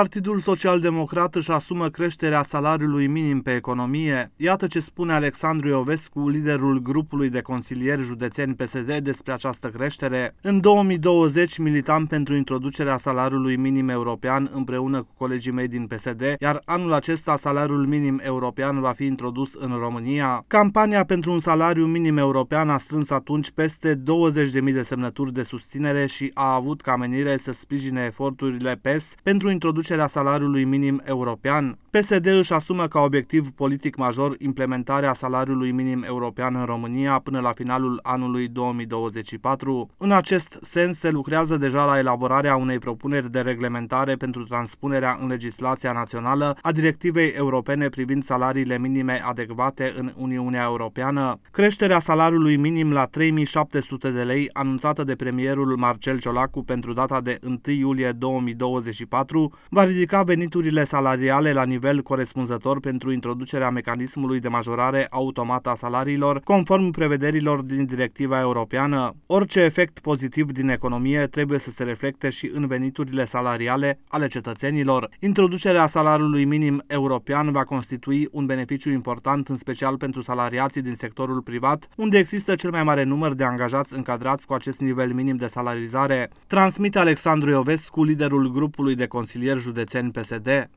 Partidul Social Democrat își asumă creșterea salariului minim pe economie. Iată ce spune Alexandru Iovescu, liderul grupului de consilieri județeni PSD despre această creștere. În 2020 militam pentru introducerea salariului minim european împreună cu colegii mei din PSD, iar anul acesta salariul minim european va fi introdus în România. Campania pentru un salariu minim european a strâns atunci peste 20.000 de semnături de susținere și a avut ca menire să sprijine eforturile PES pentru introducerea reducerea salariului minim european PSD își asumă ca obiectiv politic major implementarea salariului minim european în România până la finalul anului 2024. În acest sens se lucrează deja la elaborarea unei propuneri de reglementare pentru transpunerea în legislația națională a directivei europene privind salariile minime adecvate în Uniunea Europeană. Creșterea salariului minim la 3700 de lei anunțată de premierul Marcel Ciolacu pentru data de 1 iulie 2024 va ridica veniturile salariale la nivel nivel corespunzător pentru introducerea mecanismului de majorare automată a salariilor, conform prevederilor din directiva europeană. Orice efect pozitiv din economie trebuie să se reflecte și în veniturile salariale ale cetățenilor. Introducerea salariului minim european va constitui un beneficiu important, în special pentru salariații din sectorul privat, unde există cel mai mare număr de angajați încadrați cu acest nivel minim de salarizare. Transmite Alexandru Iovescu, liderul grupului de consilieri județeni PSD.